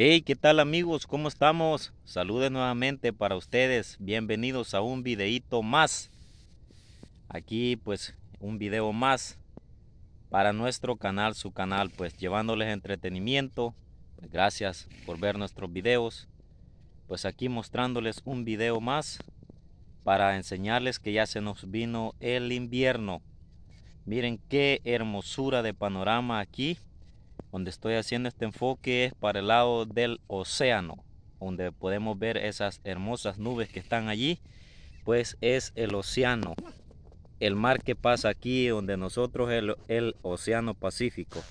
Hey, ¿qué tal amigos? ¿Cómo estamos? Saludes nuevamente para ustedes. Bienvenidos a un videito más. Aquí pues un video más para nuestro canal, su canal, pues llevándoles entretenimiento. Pues, gracias por ver nuestros videos. Pues aquí mostrándoles un video más para enseñarles que ya se nos vino el invierno. Miren qué hermosura de panorama aquí donde estoy haciendo este enfoque es para el lado del océano, donde podemos ver esas hermosas nubes que están allí, pues es el océano, el mar que pasa aquí, donde nosotros el, el océano Pacífico.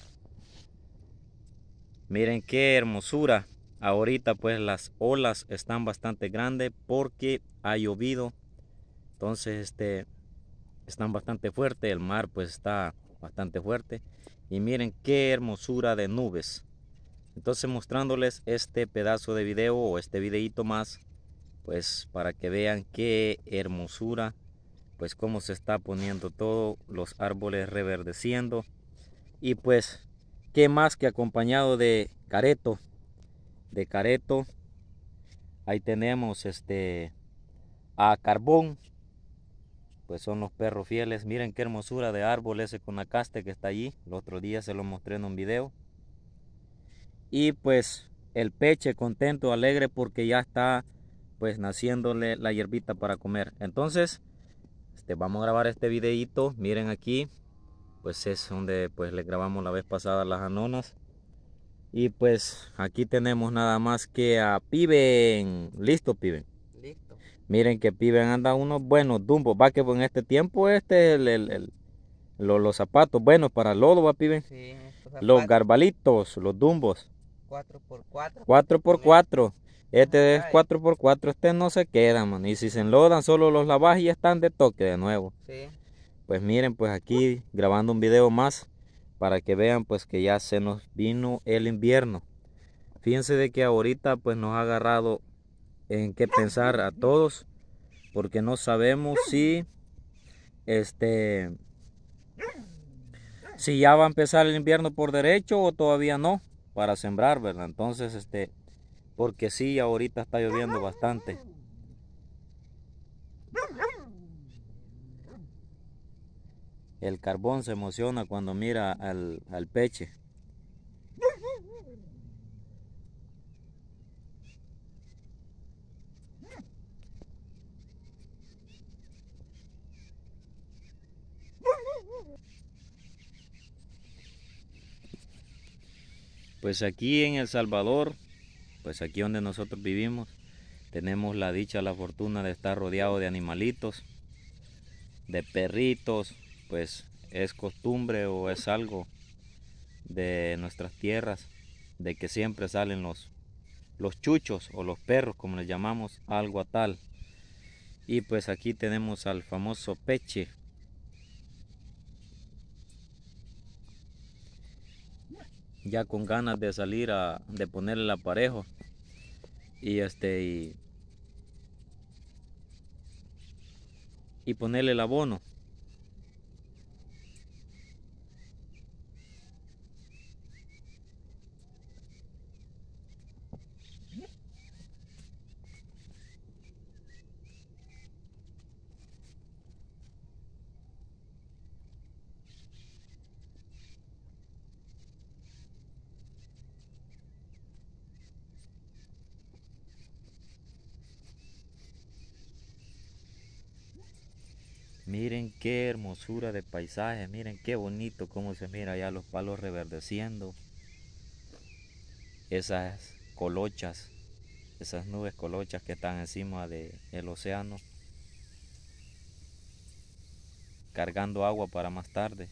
Miren qué hermosura. Ahorita pues las olas están bastante grandes porque ha llovido. Entonces este están bastante fuerte, el mar pues está bastante fuerte. Y miren qué hermosura de nubes. Entonces mostrándoles este pedazo de video o este videito más, pues para que vean qué hermosura, pues cómo se está poniendo todo, los árboles reverdeciendo. Y pues, qué más que acompañado de careto, de careto. Ahí tenemos este a carbón, pues son los perros fieles. Miren qué hermosura de árbol ese conacaste que está allí. El otro día se lo mostré en un video. Y pues el peche contento, alegre porque ya está pues naciéndole la hierbita para comer. Entonces, este, vamos a grabar este videito. Miren aquí, pues es donde pues le grabamos la vez pasada las anonas. Y pues aquí tenemos nada más que a Piben. Listo, Piben. Miren que piben anda unos buenos dumbos. Va que en este tiempo este el, el, los, zapatos buenos para lodo, va pibe Sí, los garbalitos, los dumbos. 4x4. 4x4. Este es 4x4, este no se queda, man. Y si se enlodan, solo los lavas y están de toque de nuevo. Pues miren, pues aquí grabando un video más para que vean pues que ya se nos vino el invierno. Fíjense de que ahorita pues nos ha agarrado en qué pensar a todos, porque no sabemos si este si ya va a empezar el invierno por derecho o todavía no para sembrar, ¿verdad? Entonces, este porque sí, ahorita está lloviendo bastante. El carbón se emociona cuando mira al, al peche. Pues aquí en El Salvador, pues aquí donde nosotros vivimos, tenemos la dicha, la fortuna de estar rodeado de animalitos, de perritos, pues es costumbre o es algo de nuestras tierras, de que siempre salen los, los chuchos o los perros, como les llamamos, algo a tal. Y pues aquí tenemos al famoso peche, ya con ganas de salir a de poner el aparejo y este y, y ponerle el abono Miren qué hermosura de paisaje, miren qué bonito cómo se mira allá los palos reverdeciendo. Esas colochas, esas nubes colochas que están encima del el océano. Cargando agua para más tarde.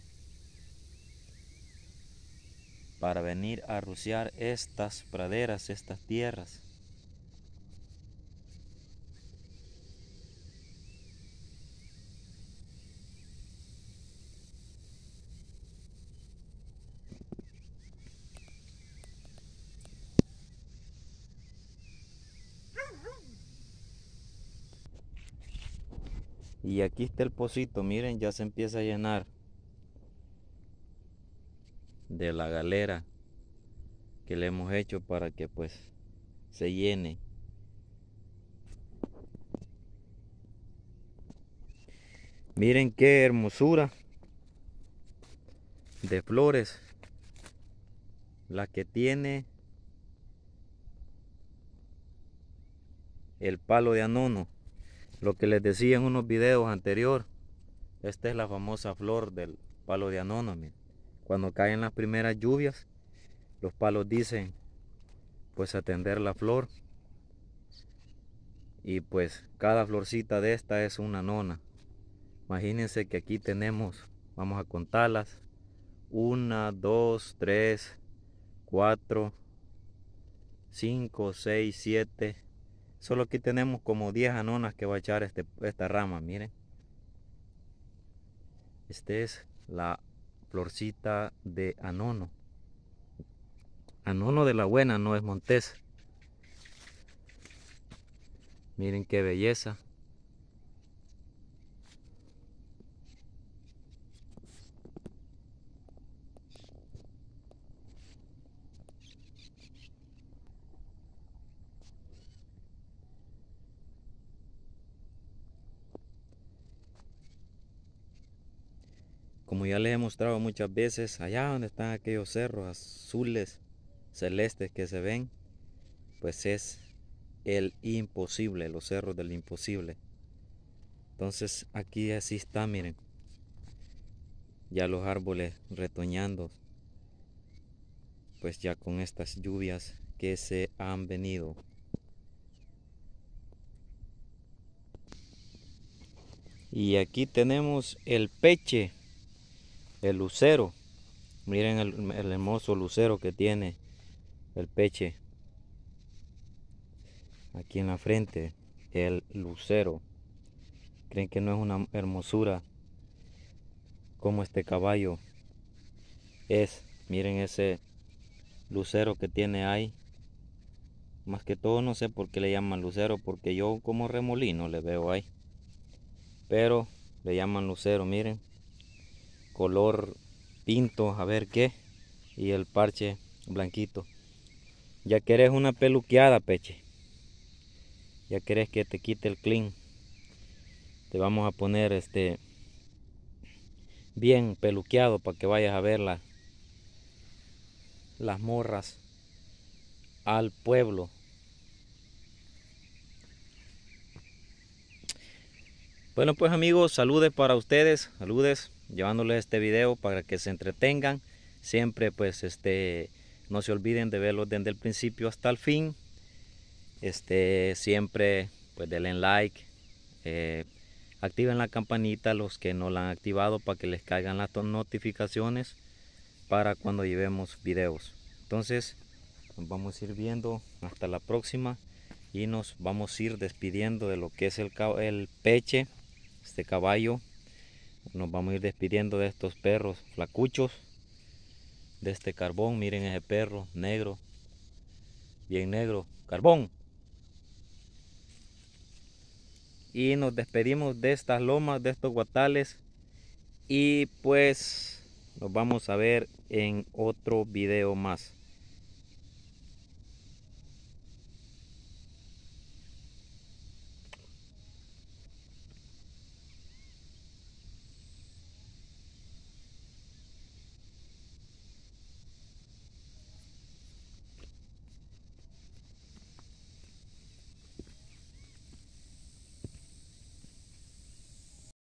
Para venir a ruciar estas praderas, estas tierras. Y aquí está el pocito, miren, ya se empieza a llenar de la galera que le hemos hecho para que pues se llene. Miren qué hermosura de flores la que tiene el palo de anono. Lo que les decía en unos videos anteriores, esta es la famosa flor del palo de anónimo. Cuando caen las primeras lluvias, los palos dicen, pues atender la flor. Y pues cada florcita de esta es una nona. Imagínense que aquí tenemos, vamos a contarlas, una, dos, tres, cuatro, cinco, seis, siete, Solo aquí tenemos como 10 anonas que va a echar este, esta rama, miren. Esta es la florcita de anono. Anono de la buena, no es montés. Miren qué belleza. Como ya les he mostrado muchas veces, allá donde están aquellos cerros azules, celestes que se ven, pues es el imposible, los cerros del imposible. Entonces aquí así está, miren. Ya los árboles retoñando, pues ya con estas lluvias que se han venido. Y aquí tenemos el peche el lucero. Miren el, el hermoso lucero que tiene el peche. Aquí en la frente, el lucero. ¿Creen que no es una hermosura? Como este caballo es. Miren ese lucero que tiene ahí. Más que todo no sé por qué le llaman lucero, porque yo como remolino le veo ahí. Pero le llaman lucero, miren color pinto, a ver qué, y el parche blanquito. Ya querés una peluqueada, peche. Ya querés que te quite el clean. Te vamos a poner este bien peluqueado para que vayas a ver las morras al pueblo. Bueno, pues amigos, saludes para ustedes, saludes llevándoles este video para que se entretengan. Siempre pues este, no se olviden de verlo desde el principio hasta el fin. Este, siempre pues denle like, eh, activen la campanita los que no la han activado para que les caigan las notificaciones para cuando llevemos videos. Entonces vamos a ir viendo hasta la próxima y nos vamos a ir despidiendo de lo que es el peche, este caballo nos vamos a ir despidiendo de estos perros flacuchos de este carbón miren ese perro negro bien negro carbón y nos despedimos de estas lomas de estos guatales y pues nos vamos a ver en otro video más